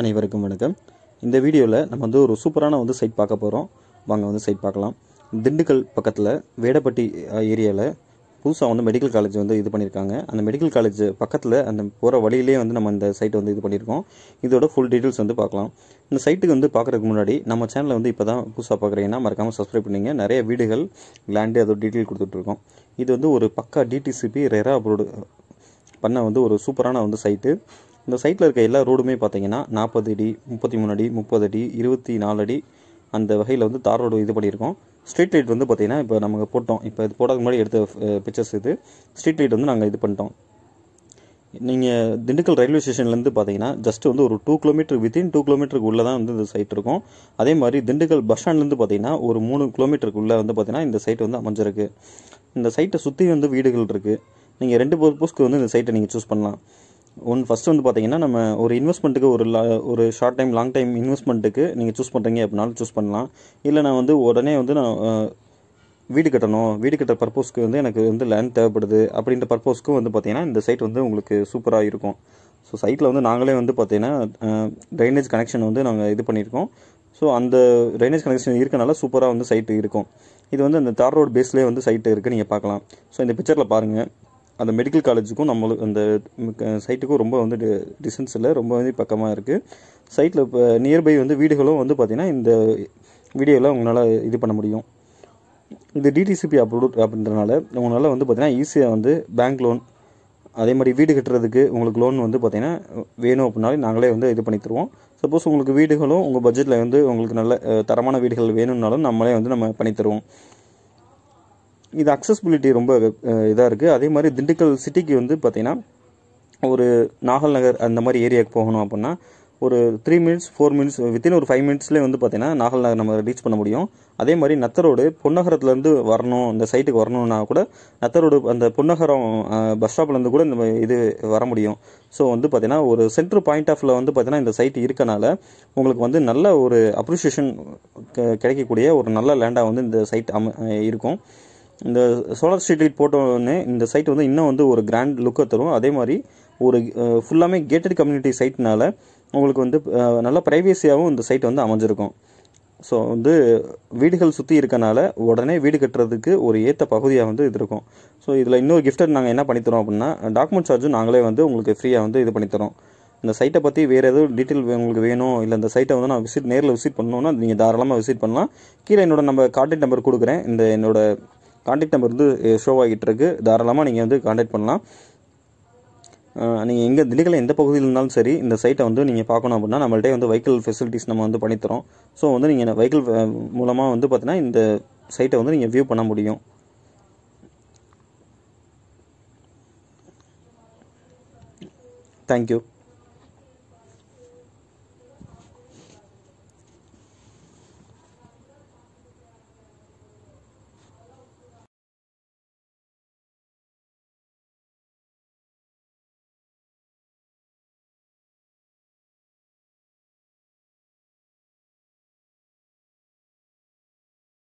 அனைவருக்கும் வணக்கம் இந்த வீடியோவில் நம்ம வந்து ஒரு சூப்பரான வந்து சைட் பார்க்க போகிறோம் வாங்க வந்து சைட் பார்க்கலாம் திண்டுக்கல் பக்கத்தில் வேடப்பட்டி ஏரியாவில் புதுசாக வந்து மெடிக்கல் காலேஜ் வந்து இது பண்ணியிருக்காங்க அந்த மெடிக்கல் காலேஜ் பக்கத்தில் அந்த போகிற வழியிலே வந்து நம்ம இந்த சைட்டை வந்து இது பண்ணியிருக்கோம் இதோட ஃபுல் டீட்டெயில்ஸ் வந்து பார்க்கலாம் இந்த சைட்டுக்கு வந்து பார்க்குறதுக்கு முன்னாடி நம்ம சேனலில் வந்து இப்போ தான் புதுசாக பார்க்குறீங்கன்னா மறக்காமல் சப்ஸ்கிரைப் பண்ணிங்க நிறைய வீடுகள் லேண்டு அதோட டீட்டெயில் கொடுத்துட்ருக்கோம் இது வந்து ஒரு பக்கா டிடிசிபி ரெரா அப்ரோடு பண்ண வந்து ஒரு சூப்பரான வந்து சைட்டு இந்த சைட்டில் இருக்க எல்லா ரோடுமே பார்த்தீங்கன்னா நாற்பது அடி முப்பத்தி மூணு அடி முப்பது அடி இருபத்தி நாலு அடி அந்த வகையில் வந்து தார் ரோடு இது பண்ணியிருக்கோம் ஸ்ட்ரீட் லைட் வந்து பார்த்திங்கன்னா இப்போ நம்ம போட்டோம் இப்போ இது போடாத முன்னாடி எடுத்த பிக்சர்ஸ் இது ஸ்ட்ரீட் லைட் வந்து நாங்கள் இது பண்ணிட்டோம் நீங்கள் திண்டுக்கல் ரயில்வே ஸ்டேஷன்லேருந்து பார்த்தீங்கன்னா ஜஸ்ட் வந்து ஒரு டூ கிலோமீட்டர் வித்தின் டூ கிலோமீட்டருக்கு உள்ளே தான் வந்து இந்த சைட் இருக்கும் அதே மாதிரி திண்டுக்கல் பஸ் ஸ்டாண்ட்லேருந்து பார்த்தீங்கன்னா ஒரு மூணு கிலோமீட்டருக்கு உள்ளே வந்து பார்த்தீங்கன்னா இந்த சைட் வந்து அமைஞ்சிருக்கு இந்த சைட்டை சுற்றி வந்து வீடுகள் இருக்குது நீங்கள் ரெண்டு பர்பஸ்க்கு வந்து இந்த சைட்டை நீங்கள் சூஸ் பண்ணலாம் ஒன் ஃபஸ்ட் வந்து பார்த்தீங்கன்னா நம்ம ஒரு இன்வெஸ்ட்மெண்ட்டுக்கு ஒரு லா ஒரு ஷார்ட் டைம் லாங் டைம் இன்வெஸ்ட்மெண்ட்டுக்கு நீங்கள் சூஸ் பண்ணுறீங்க அப்படின்னாலும் சூஸ் பண்ணலாம் இல்லை நான் வந்து உடனே வந்து நான் வீடு கட்டணும் வீடு கட்டுற பர்போஸ்க்கு வந்து எனக்கு வந்து லேண்ட் தேவைப்படுது அப்படின்ற பர்போஸ்க்கும் வந்து பார்த்தீங்கன்னா இந்த சைட் வந்து உங்களுக்கு சூப்பராக இருக்கும் ஸோ சைட்டில் வந்து நாங்களே வந்து பார்த்திங்கன்னா ட்ரைனேஜ் கனெக்ஷன் வந்து நாங்கள் இது பண்ணியிருக்கோம் ஸோ அந்த ட்ரைனேஜ் கனெக்ஷன் இருக்கனால சூப்பராக வந்து சைட்டு இருக்கும் இது வந்து அந்த தார் ரோடு பேஸ்லேயே வந்து சைட்டு இருக்குது நீங்கள் பார்க்கலாம் ஸோ இந்த பிக்சரில் பாருங்கள் அந்த மெடிக்கல் காலேஜுக்கும் நம்மளுக்கு அந்த சைட்டுக்கும் ரொம்ப வந்து டிஸ்டன்ஸில் ரொம்ப வந்து பக்கமாக இருக்குது சைட்டில் இப்போ நியர்பை வந்து வீடுகளும் வந்து பார்த்திங்கன்னா இந்த வீடியோவில் உங்களால் இது பண்ண முடியும் இது டிடிசிபி அப்ரூவ் அப்படின்றனால உங்களால் வந்து பார்த்திங்கன்னா ஈஸியாக வந்து பேங்க் லோன் அதே மாதிரி வீடு கட்டுறதுக்கு உங்களுக்கு லோன் வந்து பார்த்திங்கன்னா வேணும் அப்படின்னாலே நாங்களே வந்து இது பண்ணி தருவோம் சப்போஸ் உங்களுக்கு வீடுகளும் உங்கள் பட்ஜெட்டில் வந்து உங்களுக்கு நல்ல தரமான வீடுகள் வேணும்னாலும் நம்மளே வந்து நம்ம பண்ணித்தருவோம் இது அக்சஸ்பிலிட்டி ரொம்ப இதாக இருக்குது அதே மாதிரி திண்டுக்கல் சிட்டிக்கு வந்து பார்த்திங்கன்னா ஒரு நாகல் நகர் அந்த மாதிரி ஏரியாவுக்கு போகணும் அப்படின்னா ஒரு three minutes four minutes within ஒரு ஃபைவ் மினிட்ஸ்லேயே வந்து பார்த்தீங்கன்னா நாகல் நகர் நம்ம ரீச் பண்ண முடியும் அதே மாதிரி நத்தரோடு பொன்னகரத்துலேருந்து வரணும் இந்த சைட்டுக்கு வரணுன்னா கூட நத்தரோடு அந்த பொன்னகரம் பஸ் ஸ்டாப்லேருந்து கூட இந்த இது வர முடியும் ஸோ வந்து பார்த்திங்கன்னா ஒரு சென்ட்ரு பாயிண்ட் ஆஃப்ல வந்து பார்த்திங்கன்னா இந்த சைட் இருக்கனால உங்களுக்கு வந்து நல்ல ஒரு அப்ரிஷியேஷன் கிடைக்கக்கூடிய ஒரு நல்ல லேண்டாக வந்து இந்த சைட் அம இருக்கும் இந்த சோலார் ஸ்ட்ரீட் லைட் போட்டோடனே இந்த சைட் வந்து இன்னும் வந்து ஒரு கிராண்ட் லுக்கை தரும் அதே மாதிரி ஒரு ஃபுல்லாமே கேட்டட் கம்யூனிட்டி சைட்னால உங்களுக்கு வந்து நல்ல ப்ரைவேசியாகவும் இந்த சைட் வந்து அமைஞ்சிருக்கும் ஸோ வந்து வீடுகள் சுற்றி இருக்கனால உடனே வீடு கட்டுறதுக்கு ஒரு ஏற்ற பகுதியாக வந்து இது இருக்கும் ஸோ இதில் இன்னொரு கிஃப்டட் நாங்கள் என்ன பண்ணித்தரோம் அப்படின்னா டாக்குமெண்ட் சார்ஜும் நாங்களே வந்து உங்களுக்கு ஃப்ரீயாக வந்து இது பண்ணித்தரோம் இந்த சைட்டை பற்றி வேறு எதுவும் டீட்டெயில் உங்களுக்கு வேணும் இல்லை இந்த சைட்டை வந்து நான் விசிட் நேரில் விசிட் பண்ணணும்னா நீங்கள் தாராளமாக விசிட் பண்ணலாம் கீழே என்னோட நம்ம கான்டாக்ட் நம்பர் கொடுக்குறேன் இந்த என்னோட காண்டாக்ட் நம்பர் வந்து ஷோ eh, ஆகிட்டு இருக்கு தாராளமாக நீங்கள் வந்து காண்டாக்ட் பண்ணலாம் நீங்கள் எங்கள் திண்டுக்கல்ல எந்த பகுதியில் இருந்தாலும் சரி இந்த சைட்டை வந்து நீங்கள் பார்க்கணும் அப்படின்னா நம்மள்கிட்ட வந்து வெஹிக்கிள் ஃபெசிலிட்டிஸ் நம்ம வந்து பண்ணித்தரோம் ஸோ வந்து நீங்கள் வெஹிக்கிள் மூலமாக வந்து பார்த்தீங்கன்னா இந்த சைட்டை வந்து நீங்கள் வியூ பண்ண முடியும் தேங்க்யூ